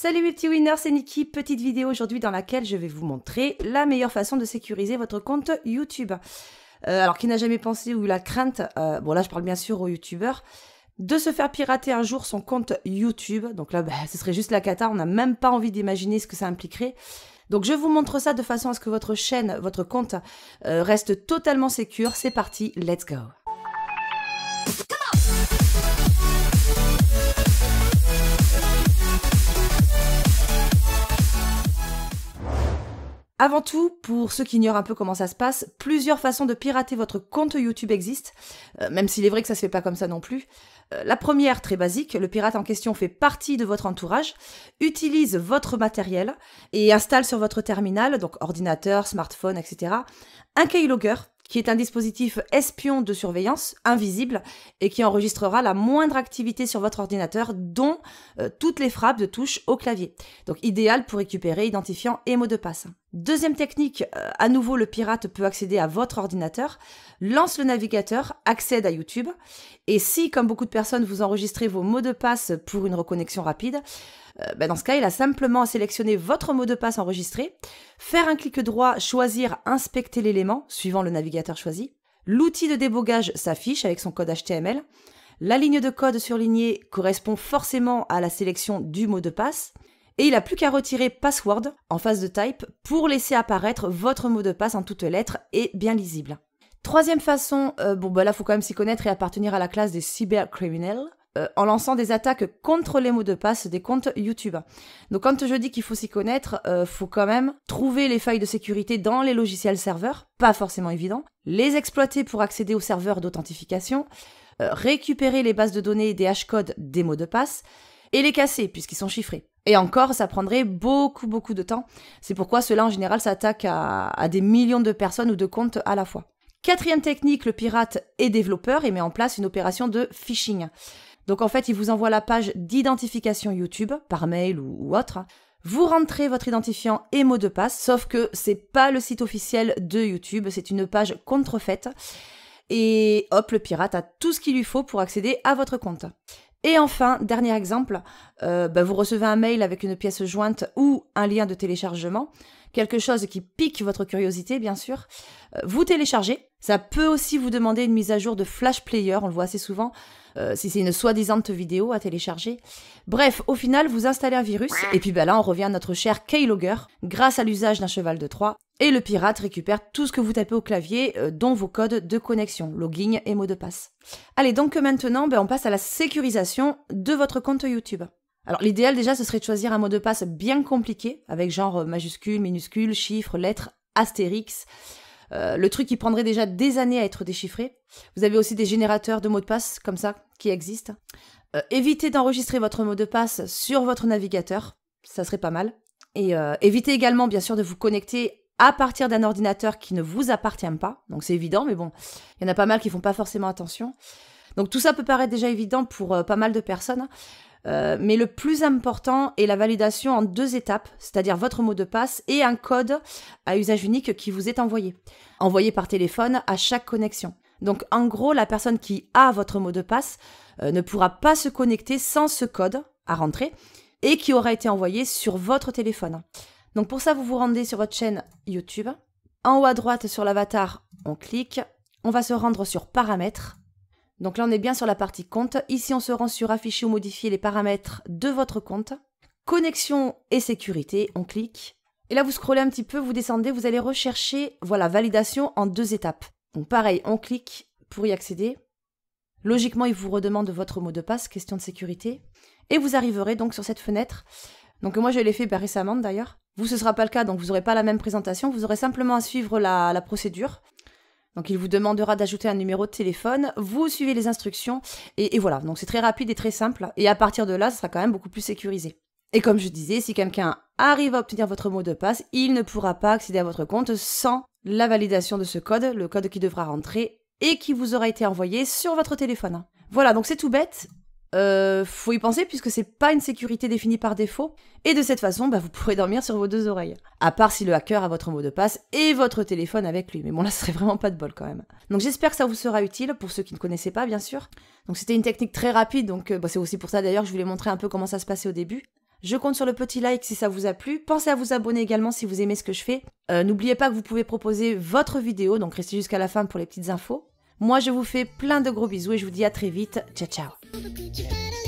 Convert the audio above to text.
Salut mes petits winners, c'est Niki. Petite vidéo aujourd'hui dans laquelle je vais vous montrer la meilleure façon de sécuriser votre compte YouTube. Euh, alors, qui n'a jamais pensé ou eu la crainte, euh, bon là je parle bien sûr aux youtubeurs, de se faire pirater un jour son compte YouTube. Donc là, bah, ce serait juste la cata, on n'a même pas envie d'imaginer ce que ça impliquerait. Donc je vous montre ça de façon à ce que votre chaîne, votre compte euh, reste totalement sécure. C'est parti, let's go. Avant tout, pour ceux qui ignorent un peu comment ça se passe, plusieurs façons de pirater votre compte YouTube existent, euh, même s'il est vrai que ça se fait pas comme ça non plus. Euh, la première, très basique, le pirate en question fait partie de votre entourage, utilise votre matériel et installe sur votre terminal, donc ordinateur, smartphone, etc., un keylogger qui est un dispositif espion de surveillance invisible et qui enregistrera la moindre activité sur votre ordinateur, dont euh, toutes les frappes de touche au clavier. Donc idéal pour récupérer identifiants et mots de passe. Deuxième technique, euh, à nouveau le pirate peut accéder à votre ordinateur, lance le navigateur, accède à YouTube, et si, comme beaucoup de personnes, vous enregistrez vos mots de passe pour une reconnexion rapide, euh, bah, dans ce cas, il a simplement à sélectionner votre mot de passe enregistré, faire un clic droit, choisir Inspecter l'élément, suivant le navigateur choisi, l'outil de débogage s'affiche avec son code HTML, la ligne de code surlignée correspond forcément à la sélection du mot de passe, et il n'a plus qu'à retirer password en face de type pour laisser apparaître votre mot de passe en toutes lettres et bien lisible. Troisième façon, euh, bon bah là faut quand même s'y connaître et appartenir à la classe des cybercriminels. Euh, en lançant des attaques contre les mots de passe des comptes YouTube. Donc quand je dis qu'il faut s'y connaître, euh, faut quand même trouver les failles de sécurité dans les logiciels serveurs, pas forcément évident, les exploiter pour accéder aux serveurs d'authentification, récupérer les bases de données des hashcodes des mots de passe, et les casser puisqu'ils sont chiffrés. Et encore, ça prendrait beaucoup, beaucoup de temps. C'est pourquoi cela, en général, s'attaque à, des millions de personnes ou de comptes à la fois. Quatrième technique, le pirate est développeur et met en place une opération de phishing. Donc en fait, il vous envoie la page d'identification YouTube, par mail ou, autre. Vous rentrez votre identifiant et mot de passe, sauf que c'est pas le site officiel de YouTube, c'est une page contrefaite. Et hop, le pirate a tout ce qu'il lui faut pour accéder à votre compte. Et enfin, dernier exemple, euh, bah, vous recevez un mail avec une pièce jointe ou un lien de téléchargement, quelque chose qui pique votre curiosité bien sûr. Euh, vous téléchargez, ça peut aussi vous demander une mise à jour de Flash Player, on le voit assez souvent, euh, si c'est une soi-disant vidéo à télécharger. Bref, au final, vous installez un virus, et puis bah là on revient à notre cher Keylogger, grâce à l'usage d'un cheval de Troie, et le pirate récupère tout ce que vous tapez au clavier, euh, dont vos codes de connexion, login et mot de passe. Allez, donc euh, maintenant, ben, on passe à la sécurisation de votre compte YouTube. Alors l'idéal déjà, ce serait de choisir un mot de passe bien compliqué, avec genre euh, majuscule, minuscule, chiffres, lettres, astérix. le truc qui prendrait déjà des années à être déchiffré. Vous avez aussi des générateurs de mots de passe comme ça qui existent. évitez d'enregistrer votre mot de passe sur votre navigateur, ça serait pas mal. Et évitez également bien sûr de vous connecter à partir d'un ordinateur qui ne vous appartient pas. Donc c'est évident, mais bon, il y en a pas mal qui font pas forcément attention. Donc tout ça peut paraître déjà évident pour euh, pas mal de personnes. Euh, mais le plus important est la validation en deux étapes, c'est-à-dire votre mot de passe et un code à usage unique qui vous est envoyé, envoyé par téléphone à chaque connexion. Donc en gros, la personne qui a votre mot de passe euh, ne pourra pas se connecter sans ce code à rentrer et qui aura été envoyé sur votre téléphone. Donc pour ça, vous vous rendez sur votre chaîne YouTube. En haut à droite sur l'avatar, on clique. On va se rendre sur paramètres. Donc là, on est bien sur la partie compte. Ici, on se rend sur afficher ou modifier les paramètres de votre compte. Connexion et sécurité, on clique. Et là, vous scrollez un petit peu, vous descendez, vous allez rechercher, voilà, validation en deux étapes. Donc pareil, on clique pour y accéder. Logiquement, il vous redemande votre mot de passe, question de sécurité. Et vous arriverez donc sur cette fenêtre. Donc moi, je l'ai fait bah, récemment d'ailleurs. Vous, ce ne sera pas le cas, donc vous n'aurez pas la même présentation. Vous aurez simplement à suivre la, procédure. Donc il vous demandera d'ajouter un numéro de téléphone, vous suivez les instructions, et, et voilà, donc c'est très rapide et très simple, et à partir de là, ce sera quand même beaucoup plus sécurisé. Et comme je disais, si quelqu'un arrive à obtenir votre mot de passe, il ne pourra pas accéder à votre compte sans la validation de ce code, le code qui devra rentrer et qui vous aura été envoyé sur votre téléphone. Voilà, donc c'est tout bête, euh, faut y penser puisque c'est pas une sécurité définie par défaut. Et de cette façon, bah, vous pourrez dormir sur vos deux oreilles. À part si le hacker a votre mot de passe et votre téléphone avec lui. Mais bon, là, ce serait vraiment pas de bol quand même. Donc j'espère que ça vous sera utile pour ceux qui ne connaissaient pas, bien sûr. Donc c'était une technique très rapide, donc euh, bah, c'est aussi pour ça d'ailleurs que je voulais montrer un peu comment ça se passait au début. Je compte sur le petit like si ça vous a plu. Pensez à vous abonner également si vous aimez ce que je fais. Euh, n'oubliez pas que vous pouvez proposer votre vidéo, donc restez jusqu'à la fin pour les petites infos. Moi, je vous fais plein de gros bisous et je vous dis à très vite. Ciao, ciao to the beach. You gotta